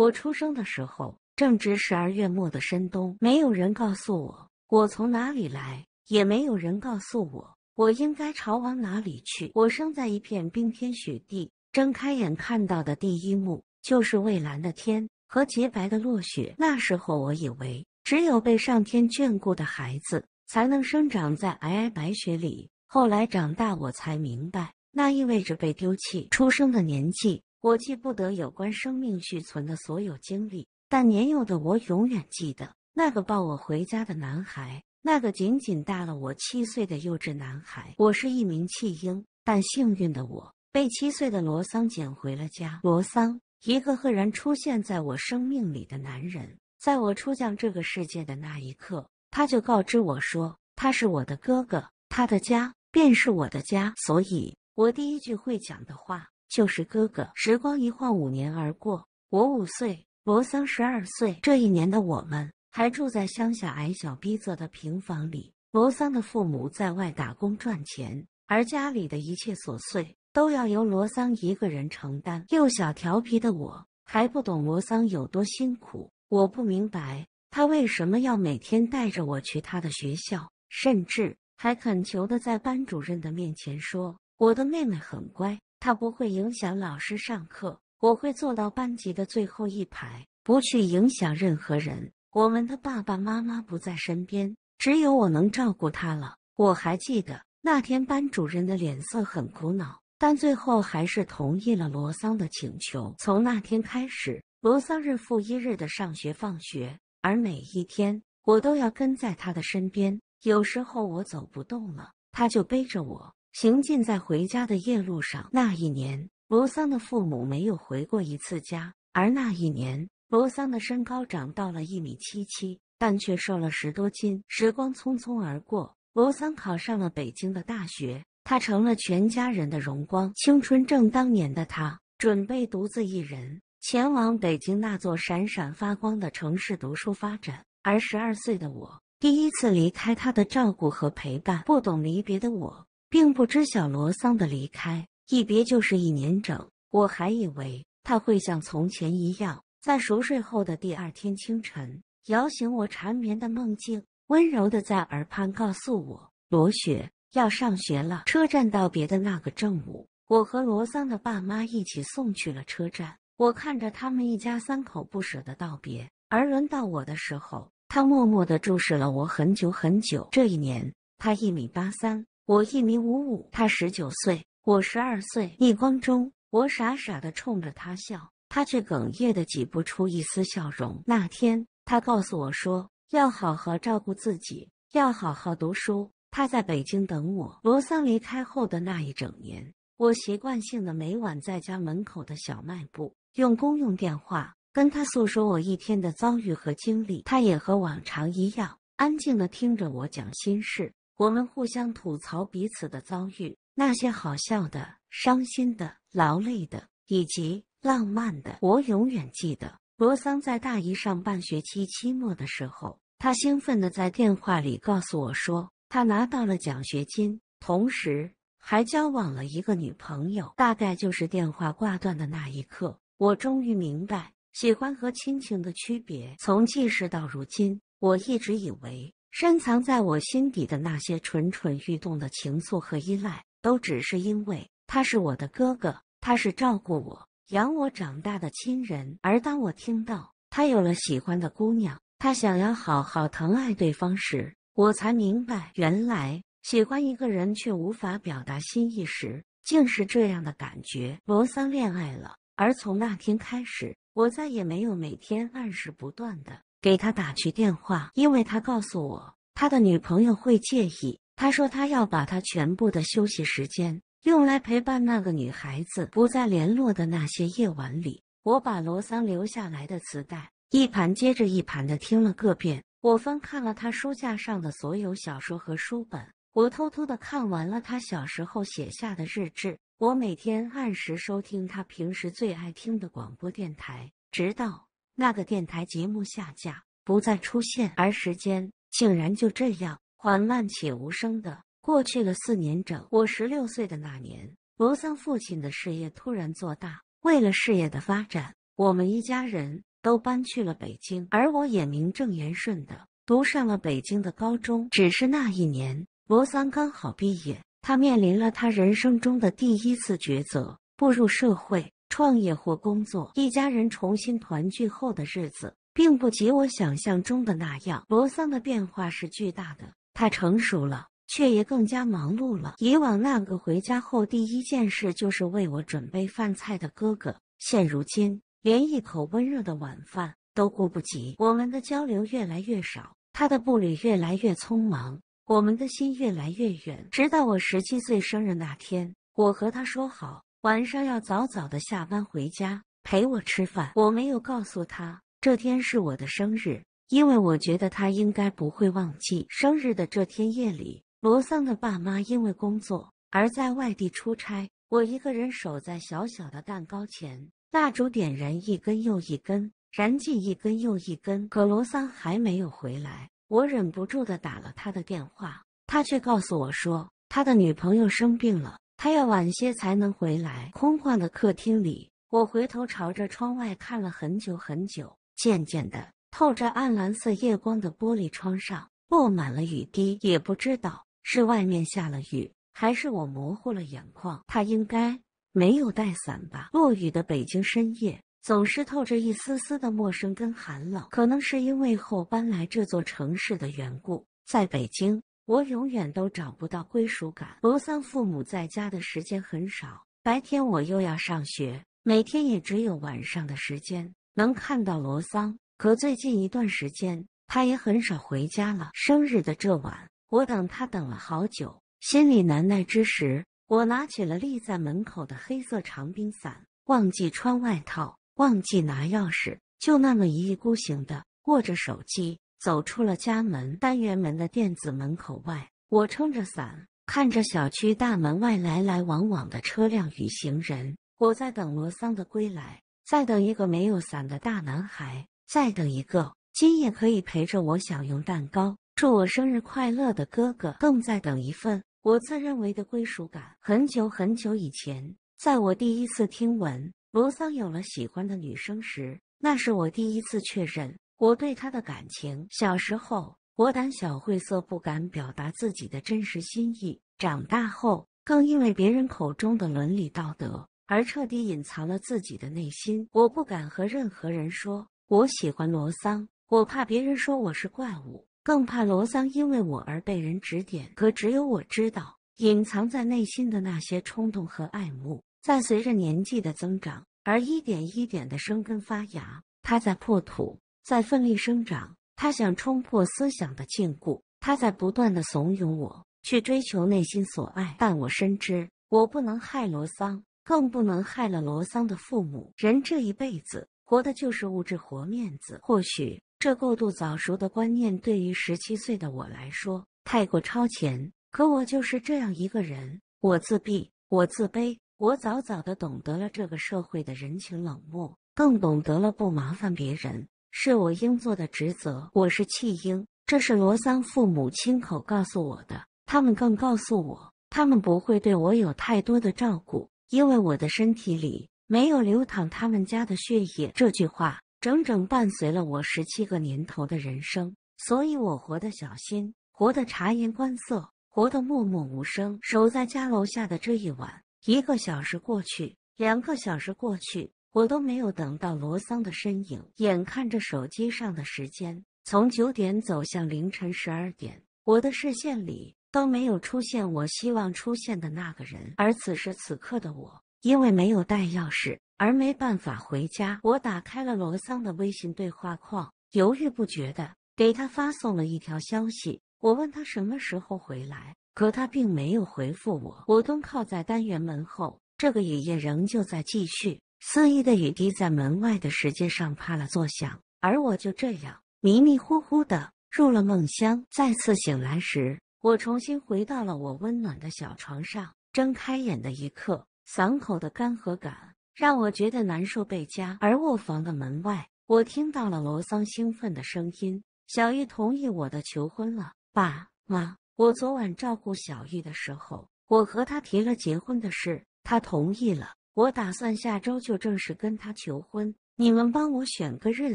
我出生的时候正值十二月末的深冬，没有人告诉我我从哪里来，也没有人告诉我我应该朝往哪里去。我生在一片冰天雪地，睁开眼看到的第一幕就是蔚蓝的天和洁白的落雪。那时候我以为，只有被上天眷顾的孩子才能生长在皑皑白雪里。后来长大，我才明白，那意味着被丢弃。出生的年纪。我记不得有关生命续存的所有经历，但年幼的我永远记得那个抱我回家的男孩，那个仅仅大了我七岁的幼稚男孩。我是一名弃婴，但幸运的我被七岁的罗桑捡回了家。罗桑，一个赫然出现在我生命里的男人，在我出降这个世界的那一刻，他就告知我说他是我的哥哥，他的家便是我的家。所以，我第一句会讲的话。就是哥哥。时光一晃，五年而过。我五岁，罗桑十二岁。这一年的我们还住在乡下矮小逼仄的平房里。罗桑的父母在外打工赚钱，而家里的一切琐碎都要由罗桑一个人承担。幼小调皮的我还不懂罗桑有多辛苦，我不明白他为什么要每天带着我去他的学校，甚至还恳求的在班主任的面前说：“我的妹妹很乖。”他不会影响老师上课，我会坐到班级的最后一排，不去影响任何人。我们的爸爸妈妈不在身边，只有我能照顾他了。我还记得那天，班主任的脸色很苦恼，但最后还是同意了罗桑的请求。从那天开始，罗桑日复一日的上学放学，而每一天，我都要跟在他的身边。有时候我走不动了，他就背着我。行进在回家的夜路上。那一年，罗桑的父母没有回过一次家。而那一年，罗桑的身高长到了一米七七，但却瘦了十多斤。时光匆匆而过，罗桑考上了北京的大学，他成了全家人的荣光。青春正当年的他，准备独自一人前往北京那座闪闪发光的城市读书发展。而十二岁的我，第一次离开他的照顾和陪伴，不懂离别的我。并不知晓罗桑的离开，一别就是一年整。我还以为他会像从前一样，在熟睡后的第二天清晨，摇醒我缠绵的梦境，温柔的在耳畔告诉我：“罗雪要上学了。”车站道别的那个正午，我和罗桑的爸妈一起送去了车站。我看着他们一家三口不舍的道别，而轮到我的时候，他默默的注视了我很久很久。这一年，他一米八三。我一米五五，他十九岁，我十二岁。逆光中，我傻傻的冲着他笑，他却哽咽的挤不出一丝笑容。那天，他告诉我说要好好照顾自己，要好好读书。他在北京等我。罗桑离开后的那一整年，我习惯性的每晚在家门口的小卖部用公用电话跟他诉说我一天的遭遇和经历，他也和往常一样安静的听着我讲心事。我们互相吐槽彼此的遭遇，那些好笑的、伤心的、劳累的，以及浪漫的，我永远记得。罗桑在大一上半学期期末的时候，他兴奋的在电话里告诉我说，他拿到了奖学金，同时还交往了一个女朋友。大概就是电话挂断的那一刻，我终于明白喜欢和亲情的区别。从记事到如今，我一直以为。深藏在我心底的那些蠢蠢欲动的情愫和依赖，都只是因为他是我的哥哥，他是照顾我、养我长大的亲人。而当我听到他有了喜欢的姑娘，他想要好好疼爱对方时，我才明白，原来喜欢一个人却无法表达心意时，竟是这样的感觉。罗桑恋爱了，而从那天开始，我再也没有每天按时不断的。给他打去电话，因为他告诉我他的女朋友会介意。他说他要把他全部的休息时间用来陪伴那个女孩子，不再联络的那些夜晚里，我把罗桑留下来的磁带一盘接着一盘的听了个遍。我翻看了他书架上的所有小说和书本，我偷偷的看完了他小时候写下的日志。我每天按时收听他平时最爱听的广播电台，直到。那个电台节目下架，不再出现，而时间竟然就这样缓慢且无声的过去了四年整。我十六岁的那年，罗桑父亲的事业突然做大，为了事业的发展，我们一家人都搬去了北京，而我也名正言顺的读上了北京的高中。只是那一年，罗桑刚好毕业，他面临了他人生中的第一次抉择，步入社会。创业或工作，一家人重新团聚后的日子，并不及我想象中的那样。罗桑的变化是巨大的，他成熟了，却也更加忙碌了。以往那个回家后第一件事就是为我准备饭菜的哥哥，现如今连一口温热的晚饭都顾不及。我们的交流越来越少，他的步履越来越匆忙，我们的心越来越远。直到我十七岁生日那天，我和他说好。晚上要早早的下班回家陪我吃饭。我没有告诉他这天是我的生日，因为我觉得他应该不会忘记生日的这天夜里，罗桑的爸妈因为工作而在外地出差，我一个人守在小小的蛋糕前，蜡烛点燃一根又一根，燃尽一根又一根。可罗桑还没有回来，我忍不住的打了他的电话，他却告诉我说他的女朋友生病了。他要晚些才能回来。空旷的客厅里，我回头朝着窗外看了很久很久。渐渐的，透着暗蓝色夜光的玻璃窗上落满了雨滴，也不知道是外面下了雨，还是我模糊了眼眶。他应该没有带伞吧？落雨的北京深夜，总是透着一丝丝的陌生跟寒冷。可能是因为后搬来这座城市的缘故，在北京。我永远都找不到归属感。罗桑父母在家的时间很少，白天我又要上学，每天也只有晚上的时间能看到罗桑。可最近一段时间，他也很少回家了。生日的这晚，我等他等了好久，心里难耐之时，我拿起了立在门口的黑色长柄伞，忘记穿外套，忘记拿钥匙，就那么一意孤行的握着手机。走出了家门，单元门的电子门口外，我撑着伞，看着小区大门外来来往往的车辆与行人。我在等罗桑的归来，在等一个没有伞的大男孩，在等一个今夜可以陪着我享用蛋糕、祝我生日快乐的哥哥，更在等一份我自认为的归属感。很久很久以前，在我第一次听闻罗桑有了喜欢的女生时，那是我第一次确认。我对他的感情，小时候我胆小晦涩，不敢表达自己的真实心意；长大后，更因为别人口中的伦理道德而彻底隐藏了自己的内心。我不敢和任何人说我喜欢罗桑，我怕别人说我是怪物，更怕罗桑因为我而被人指点。可只有我知道，隐藏在内心的那些冲动和爱慕，在随着年纪的增长而一点一点的生根发芽，它在破土。在奋力生长，他想冲破思想的禁锢，他在不断的怂恿我去追求内心所爱。但我深知，我不能害罗桑，更不能害了罗桑的父母。人这一辈子，活的就是物质和面子。或许这过度早熟的观念对于十七岁的我来说太过超前，可我就是这样一个人。我自闭，我自卑，我早早的懂得了这个社会的人情冷漠，更懂得了不麻烦别人。是我应做的职责。我是弃婴，这是罗桑父母亲口告诉我的。他们更告诉我，他们不会对我有太多的照顾，因为我的身体里没有流淌他们家的血液。这句话整整伴随了我十七个年头的人生，所以我活得小心，活得察言观色，活得默默无声。守在家楼下的这一晚，一个小时过去，两个小时过去。我都没有等到罗桑的身影，眼看着手机上的时间从九点走向凌晨十二点，我的视线里都没有出现我希望出现的那个人。而此时此刻的我，因为没有带钥匙而没办法回家。我打开了罗桑的微信对话框，犹豫不决的给他发送了一条消息，我问他什么时候回来，可他并没有回复我。我蹲靠在单元门后，这个雨夜仍旧在继续。肆意的雨滴在门外的石阶上啪啦作响，而我就这样迷迷糊糊的入了梦乡。再次醒来时，我重新回到了我温暖的小床上。睁开眼的一刻，嗓口的干涸感让我觉得难受倍加。而卧房的门外，我听到了罗桑兴奋的声音：“小玉同意我的求婚了，爸妈！我昨晚照顾小玉的时候，我和她提了结婚的事，她同意了。”我打算下周就正式跟他求婚，你们帮我选个日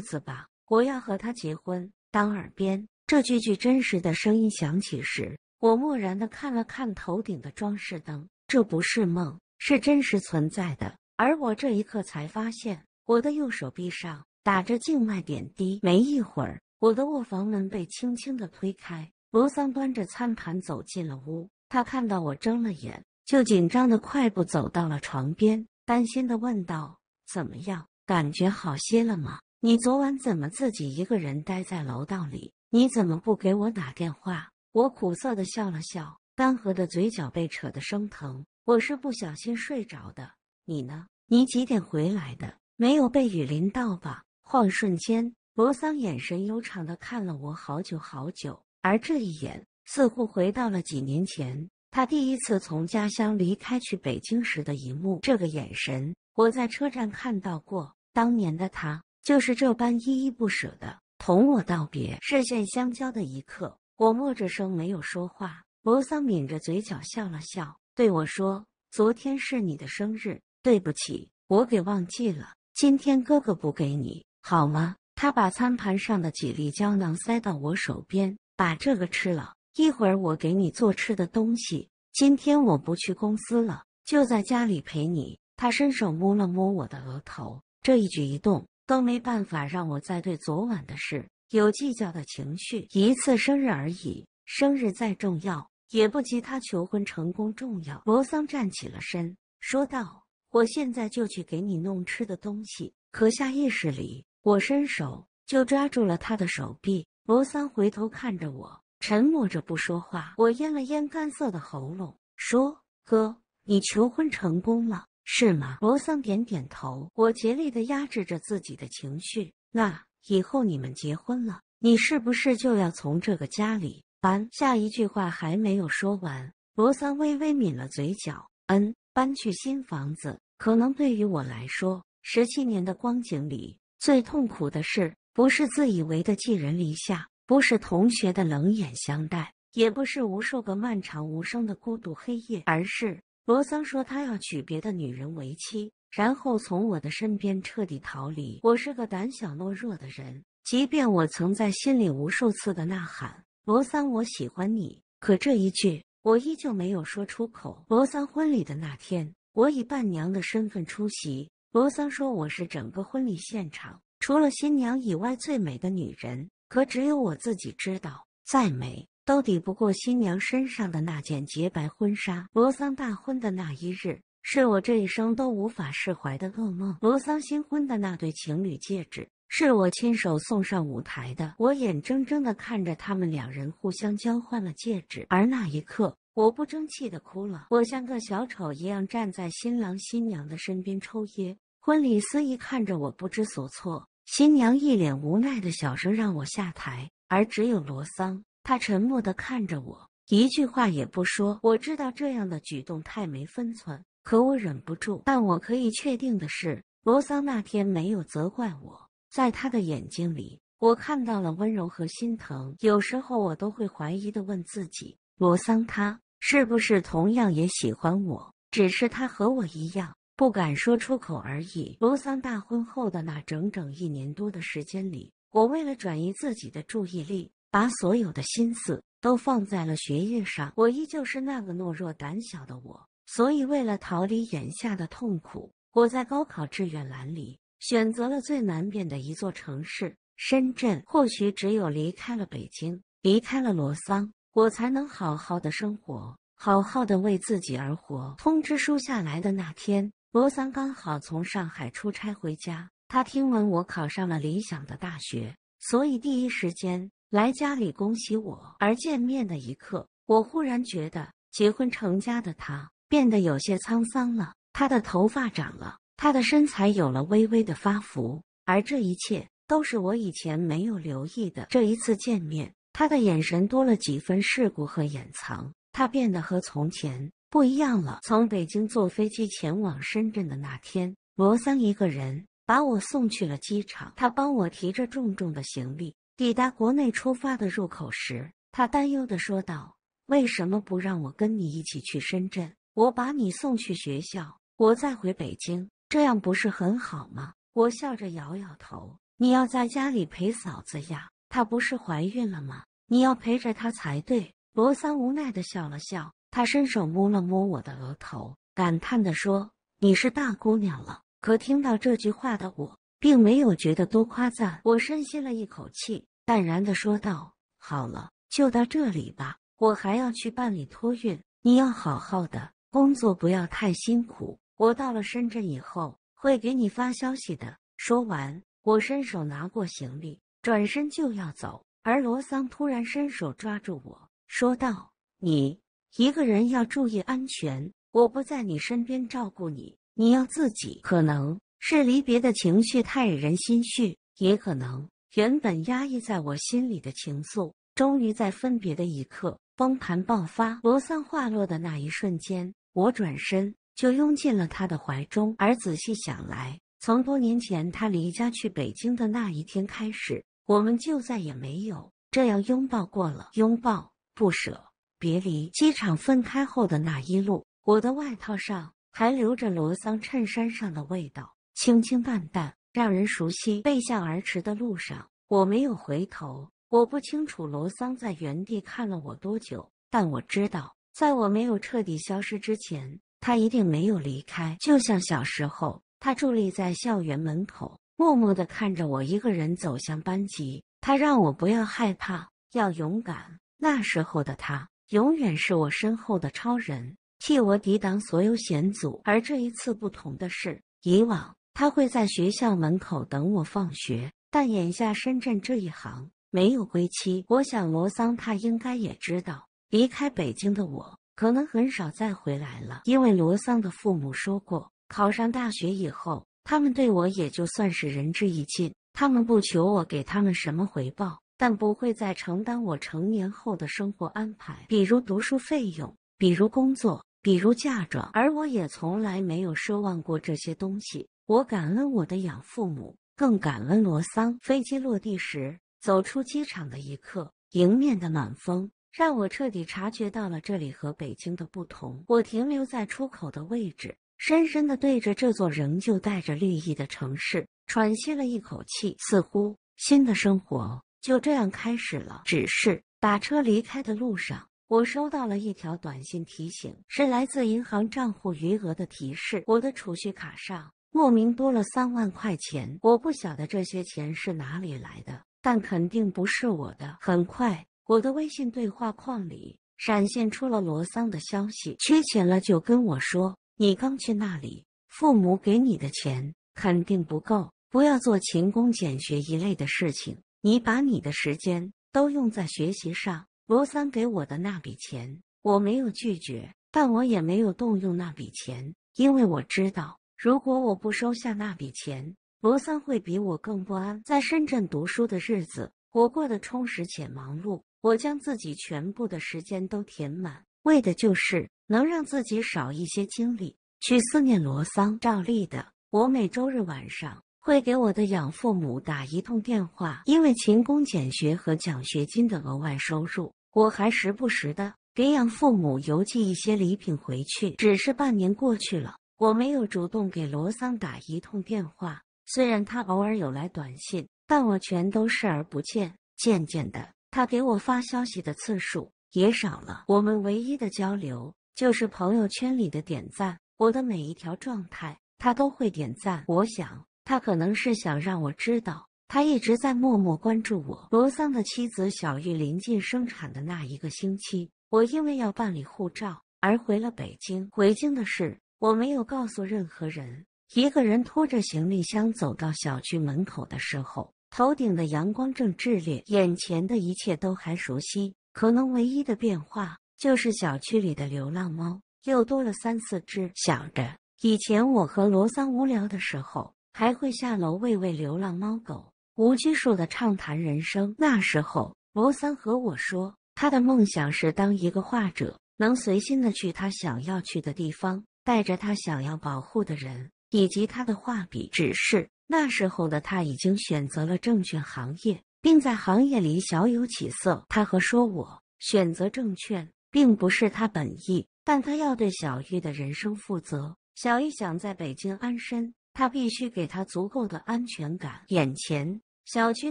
子吧。我要和他结婚。当耳边这句句真实的声音响起时，我漠然的看了看头顶的装饰灯，这不是梦，是真实存在的。而我这一刻才发现，我的右手臂上打着静脉点滴。没一会儿，我的卧房门被轻轻的推开，罗桑端着餐盘走进了屋。他看到我睁了眼。就紧张的快步走到了床边，担心的问道：“怎么样？感觉好些了吗？”“你昨晚怎么自己一个人待在楼道里？你怎么不给我打电话？”我苦涩的笑了笑，干涸的嘴角被扯得生疼。“我是不小心睡着的。”“你呢？你几点回来的？没有被雨淋到吧？”晃瞬间，罗桑眼神悠长的看了我好久好久，而这一眼似乎回到了几年前。他第一次从家乡离开去北京时的一幕，这个眼神我在车站看到过。当年的他就是这般依依不舍的同我道别。视线相交的一刻，我默着声没有说话。博桑抿着嘴角笑了笑，对我说：“昨天是你的生日，对不起，我给忘记了。今天哥哥补给你，好吗？”他把餐盘上的几粒胶囊塞到我手边，把这个吃了。一会儿我给你做吃的东西。今天我不去公司了，就在家里陪你。他伸手摸了摸我的额头，这一举一动都没办法让我再对昨晚的事有计较的情绪。一次生日而已，生日再重要也不及他求婚成功重要。罗桑站起了身，说道：“我现在就去给你弄吃的东西。”可下意识里，我伸手就抓住了他的手臂。罗桑回头看着我。沉默着不说话，我咽了咽干涩的喉咙，说：“哥，你求婚成功了是吗？”罗桑点点头。我竭力的压制着自己的情绪。那以后你们结婚了，你是不是就要从这个家里搬？下一句话还没有说完，罗桑微微抿了嘴角，嗯，搬去新房子。可能对于我来说，十七年的光景里，最痛苦的事不是自以为的寄人篱下。不是同学的冷眼相待，也不是无数个漫长无声的孤独黑夜，而是罗桑说他要娶别的女人为妻，然后从我的身边彻底逃离。我是个胆小懦弱的人，即便我曾在心里无数次的呐喊“罗桑，我喜欢你”，可这一句我依旧没有说出口。罗桑婚礼的那天，我以伴娘的身份出席。罗桑说我是整个婚礼现场除了新娘以外最美的女人。可只有我自己知道，再美都抵不过新娘身上的那件洁白婚纱。罗桑大婚的那一日，是我这一生都无法释怀的噩梦。罗桑新婚的那对情侣戒指，是我亲手送上舞台的。我眼睁睁的看着他们两人互相交换了戒指，而那一刻，我不争气的哭了。我像个小丑一样站在新郎新娘的身边抽噎，婚礼司仪看着我不知所措。新娘一脸无奈的小声让我下台，而只有罗桑，他沉默的看着我，一句话也不说。我知道这样的举动太没分寸，可我忍不住。但我可以确定的是，罗桑那天没有责怪我，在他的眼睛里，我看到了温柔和心疼。有时候我都会怀疑的问自己：罗桑，他是不是同样也喜欢我？只是他和我一样。不敢说出口而已。罗桑大婚后的那整整一年多的时间里，我为了转移自己的注意力，把所有的心思都放在了学业上。我依旧是那个懦弱胆小的我，所以为了逃离眼下的痛苦，我在高考志愿栏里选择了最南边的一座城市——深圳。或许只有离开了北京，离开了罗桑，我才能好好的生活，好好的为自己而活。通知书下来的那天。罗三刚好从上海出差回家，他听闻我考上了理想的大学，所以第一时间来家里恭喜我。而见面的一刻，我忽然觉得结婚成家的他变得有些沧桑了。他的头发长了，他的身材有了微微的发福，而这一切都是我以前没有留意的。这一次见面，他的眼神多了几分世故和掩藏，他变得和从前。不一样了。从北京坐飞机前往深圳的那天，罗三一个人把我送去了机场。他帮我提着重重的行李。抵达国内出发的入口时，他担忧的说道：“为什么不让我跟你一起去深圳？我把你送去学校，我再回北京，这样不是很好吗？”我笑着摇摇头：“你要在家里陪嫂子呀，她不是怀孕了吗？你要陪着她才对。”罗三无奈的笑了笑。他伸手摸了摸我的额头，感叹地说：“你是大姑娘了。”可听到这句话的我，并没有觉得多夸赞。我深吸了一口气，淡然地说道：“好了，就到这里吧。我还要去办理托运，你要好好的工作，不要太辛苦。我到了深圳以后，会给你发消息的。”说完，我伸手拿过行李，转身就要走。而罗桑突然伸手抓住我，说道：“你。”一个人要注意安全，我不在你身边照顾你，你要自己。可能是离别的情绪太惹人心绪，也可能原本压抑在我心里的情愫，终于在分别的一刻崩盘爆发。罗桑话落的那一瞬间，我转身就拥进了他的怀中。而仔细想来，从多年前他离家去北京的那一天开始，我们就再也没有这样拥抱过了，拥抱不舍。别离，机场分开后的那一路，我的外套上还留着罗桑衬衫上的味道，清清淡淡，让人熟悉。背向而驰的路上，我没有回头。我不清楚罗桑在原地看了我多久，但我知道，在我没有彻底消失之前，他一定没有离开。就像小时候，他伫立在校园门口，默默地看着我一个人走向班级。他让我不要害怕，要勇敢。那时候的他。永远是我身后的超人，替我抵挡所有险阻。而这一次不同的是，以往他会在学校门口等我放学，但眼下深圳这一行没有归期。我想罗桑他应该也知道，离开北京的我可能很少再回来了。因为罗桑的父母说过，考上大学以后，他们对我也就算是仁至义尽，他们不求我给他们什么回报。但不会再承担我成年后的生活安排，比如读书费用，比如工作，比如嫁妆。而我也从来没有奢望过这些东西。我感恩我的养父母，更感恩罗桑。飞机落地时，走出机场的一刻，迎面的暖风让我彻底察觉到了这里和北京的不同。我停留在出口的位置，深深的对着这座仍旧带着绿意的城市喘息了一口气，似乎新的生活。就这样开始了。只是打车离开的路上，我收到了一条短信提醒，是来自银行账户余额的提示。我的储蓄卡上莫名多了三万块钱，我不晓得这些钱是哪里来的，但肯定不是我的。很快，我的微信对话框里闪现出了罗桑的消息：“缺钱了就跟我说，你刚去那里，父母给你的钱肯定不够，不要做勤工俭学一类的事情。”你把你的时间都用在学习上。罗三给我的那笔钱，我没有拒绝，但我也没有动用那笔钱，因为我知道，如果我不收下那笔钱，罗三会比我更不安。在深圳读书的日子，我过得充实且忙碌，我将自己全部的时间都填满，为的就是能让自己少一些精力去思念罗桑。照例的，我每周日晚上。会给我的养父母打一通电话，因为勤工俭学和奖学金的额外收入，我还时不时的给养父母邮寄一些礼品回去。只是半年过去了，我没有主动给罗桑打一通电话。虽然他偶尔有来短信，但我全都视而不见。渐渐的，他给我发消息的次数也少了。我们唯一的交流就是朋友圈里的点赞，我的每一条状态他都会点赞。我想。他可能是想让我知道，他一直在默默关注我。罗桑的妻子小玉临近生产的那一个星期，我因为要办理护照而回了北京。回京的事我没有告诉任何人。一个人拖着行李箱走到小区门口的时候，头顶的阳光正炽烈，眼前的一切都还熟悉，可能唯一的变化就是小区里的流浪猫又多了三四只。想着以前我和罗桑无聊的时候。还会下楼喂喂流浪猫狗，无拘束的畅谈人生。那时候，罗三和我说，他的梦想是当一个画者，能随心的去他想要去的地方，带着他想要保护的人以及他的画笔。只是那时候的他已经选择了证券行业，并在行业里小有起色。他和说我选择证券并不是他本意，但他要对小玉的人生负责。小玉想在北京安身。他必须给他足够的安全感。眼前小区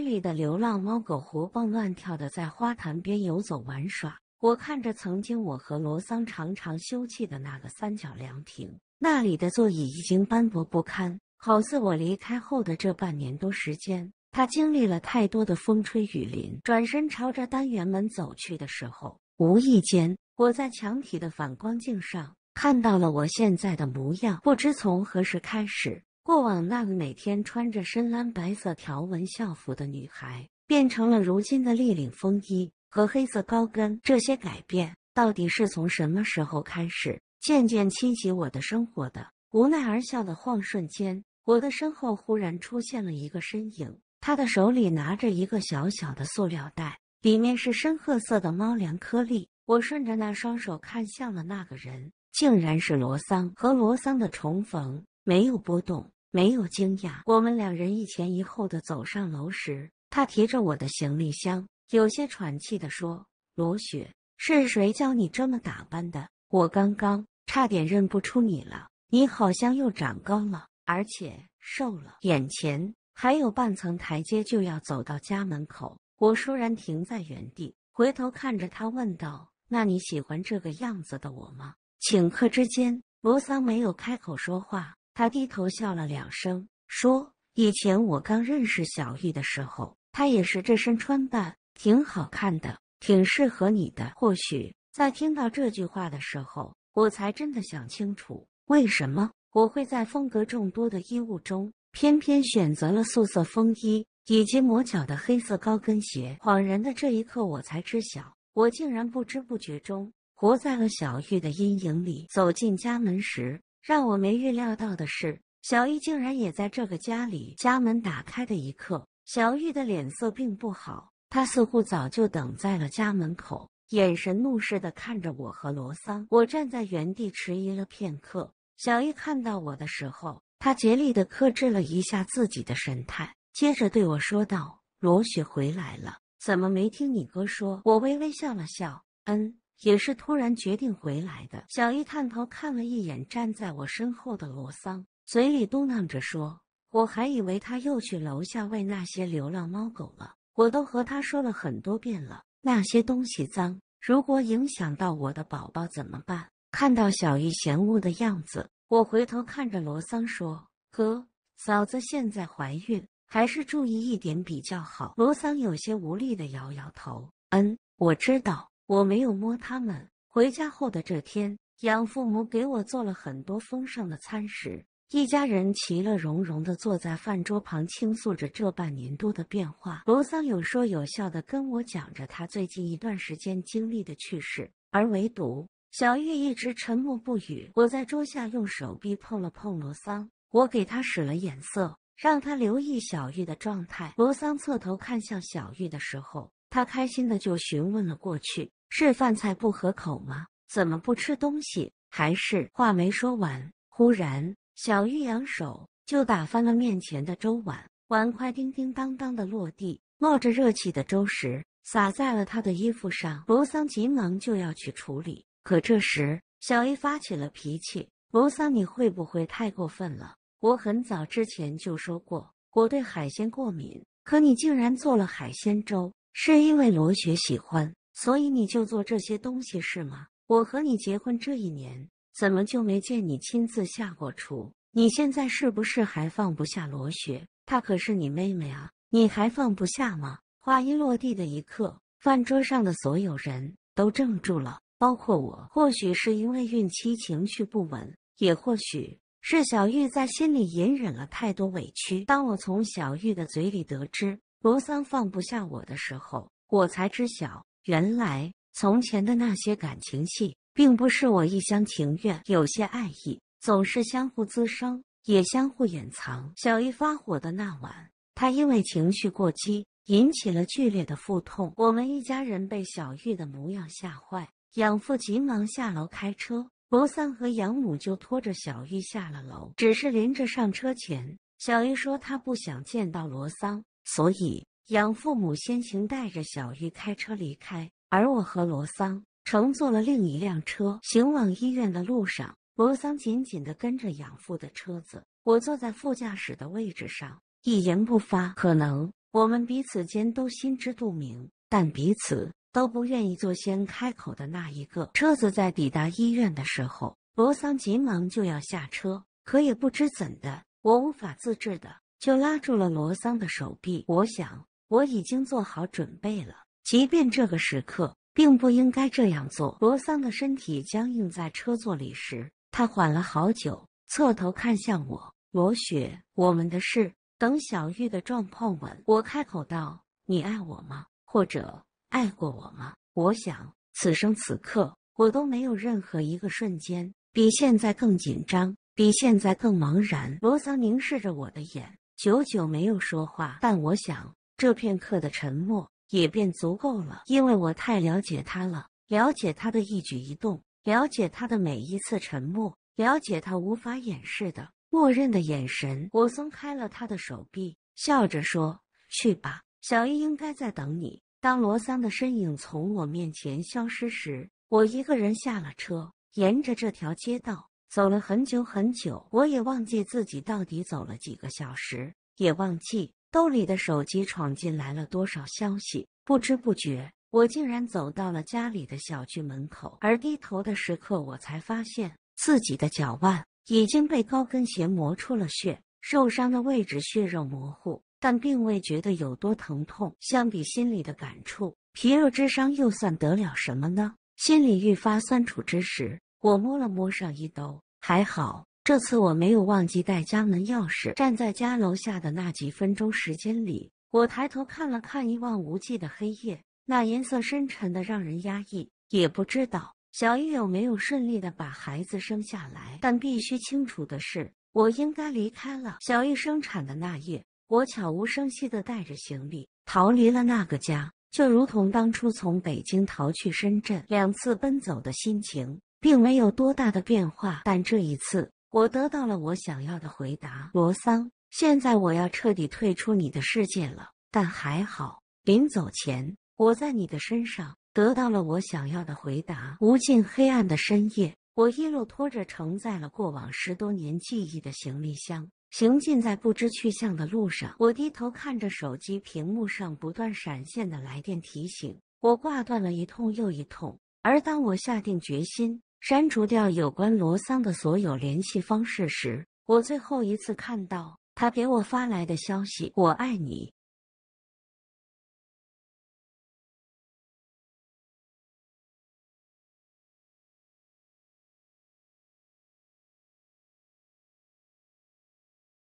里的流浪猫狗活蹦乱跳的，在花坛边游走玩耍。我看着曾经我和罗桑常常休憩的那个三角凉亭，那里的座椅已经斑驳不堪，好似我离开后的这半年多时间，他经历了太多的风吹雨淋。转身朝着单元门走去的时候，无意间我在墙体的反光镜上看到了我现在的模样。不知从何时开始。过往那个每天穿着深蓝白色条纹校服的女孩，变成了如今的立领风衣和黑色高跟。这些改变到底是从什么时候开始，渐渐侵袭我的生活的？无奈而笑的晃瞬间，我的身后忽然出现了一个身影，他的手里拿着一个小小的塑料袋，里面是深褐色的猫粮颗粒。我顺着那双手看向了那个人，竟然是罗桑。和罗桑的重逢没有波动。没有惊讶，我们两人一前一后的走上楼时，他提着我的行李箱，有些喘气地说：“罗雪，是谁叫你这么打扮的？我刚刚差点认不出你了。你好像又长高了，而且瘦了。”眼前还有半层台阶就要走到家门口，我倏然停在原地，回头看着他问道：“那你喜欢这个样子的我吗？”顷刻之间，罗桑没有开口说话。他低头笑了两声，说：“以前我刚认识小玉的时候，她也是这身穿扮，挺好看的，挺适合你的。或许在听到这句话的时候，我才真的想清楚，为什么我会在风格众多的衣物中，偏偏选择了素色风衣以及磨脚的黑色高跟鞋。恍然的这一刻，我才知晓，我竟然不知不觉中活在了小玉的阴影里。走进家门时。”让我没预料到的是，小玉竟然也在这个家里。家门打开的一刻，小玉的脸色并不好，她似乎早就等在了家门口，眼神怒视的看着我和罗桑。我站在原地迟疑了片刻，小玉看到我的时候，她竭力的克制了一下自己的神态，接着对我说道：“罗雪回来了，怎么没听你哥说？”我微微笑了笑，嗯。也是突然决定回来的。小易探头看了一眼站在我身后的罗桑，嘴里嘟囔着说：“我还以为他又去楼下喂那些流浪猫狗了。我都和他说了很多遍了，那些东西脏，如果影响到我的宝宝怎么办？”看到小易嫌恶的样子，我回头看着罗桑说：“哥，嫂子现在怀孕，还是注意一点比较好。”罗桑有些无力的摇摇头：“嗯，我知道。”我没有摸它们。回家后的这天，养父母给我做了很多丰盛的餐食，一家人其乐融融的坐在饭桌旁，倾诉着这半年多的变化。罗桑有说有笑的跟我讲着他最近一段时间经历的趣事，而唯独小玉一直沉默不语。我在桌下用手臂碰了碰罗桑，我给他使了眼色，让他留意小玉的状态。罗桑侧头看向小玉的时候。他开心的就询问了过去，是饭菜不合口吗？怎么不吃东西？还是话没说完，忽然小玉扬手就打翻了面前的粥碗，碗筷叮叮当当的落地，冒着热气的粥食洒在了他的衣服上。罗桑急忙就要去处理，可这时小玉发起了脾气：“罗桑，你会不会太过分了？我很早之前就说过我对海鲜过敏，可你竟然做了海鲜粥！”是因为罗雪喜欢，所以你就做这些东西是吗？我和你结婚这一年，怎么就没见你亲自下过厨？你现在是不是还放不下罗雪？她可是你妹妹啊，你还放不下吗？话音落地的一刻，饭桌上的所有人都怔住了，包括我。或许是因为孕期情绪不稳，也或许是小玉在心里隐忍了太多委屈。当我从小玉的嘴里得知。罗桑放不下我的时候，我才知晓，原来从前的那些感情戏，并不是我一厢情愿。有些爱意总是相互滋生，也相互掩藏。小玉发火的那晚，她因为情绪过激，引起了剧烈的腹痛。我们一家人被小玉的模样吓坏，养父急忙下楼开车，罗桑和养母就拖着小玉下了楼。只是临着上车前，小玉说她不想见到罗桑。所以，养父母先行带着小玉开车离开，而我和罗桑乘坐了另一辆车。行往医院的路上，罗桑紧紧的跟着养父的车子，我坐在副驾驶的位置上，一言不发。可能我们彼此间都心知肚明，但彼此都不愿意做先开口的那一个。车子在抵达医院的时候，罗桑急忙就要下车，可也不知怎的，我无法自制的。就拉住了罗桑的手臂。我想我已经做好准备了，即便这个时刻并不应该这样做。罗桑的身体僵硬在车座里时，他缓了好久，侧头看向我。罗雪，我们的事等小玉的状况稳。”我开口道：“你爱我吗？或者爱过我吗？”我想，此生此刻，我都没有任何一个瞬间比现在更紧张，比现在更茫然。罗桑凝视着我的眼。久久没有说话，但我想这片刻的沉默也便足够了，因为我太了解他了，了解他的一举一动，了解他的每一次沉默，了解他无法掩饰的默认的眼神。我松开了他的手臂，笑着说：“去吧，小伊应该在等你。”当罗桑的身影从我面前消失时，我一个人下了车，沿着这条街道。走了很久很久，我也忘记自己到底走了几个小时，也忘记兜里的手机闯进来了多少消息。不知不觉，我竟然走到了家里的小区门口。而低头的时刻，我才发现自己的脚腕已经被高跟鞋磨出了血，受伤的位置血肉模糊，但并未觉得有多疼痛。相比心里的感触，皮肉之伤又算得了什么呢？心里愈发酸楚之时。我摸了摸上衣兜，还好这次我没有忘记带家门钥匙。站在家楼下的那几分钟时间里，我抬头看了看一望无际的黑夜，那颜色深沉的让人压抑。也不知道小玉有没有顺利的把孩子生下来，但必须清楚的是，我应该离开了。小玉生产的那夜，我悄无声息的带着行李逃离了那个家，就如同当初从北京逃去深圳，两次奔走的心情。并没有多大的变化，但这一次我得到了我想要的回答。罗桑，现在我要彻底退出你的世界了。但还好，临走前我在你的身上得到了我想要的回答。无尽黑暗的深夜，我一路拖着承载了过往十多年记忆的行李箱，行进在不知去向的路上。我低头看着手机屏幕上不断闪现的来电提醒，我挂断了一通又一通。而当我下定决心。删除掉有关罗桑的所有联系方式时，我最后一次看到他给我发来的消息：“我爱你。”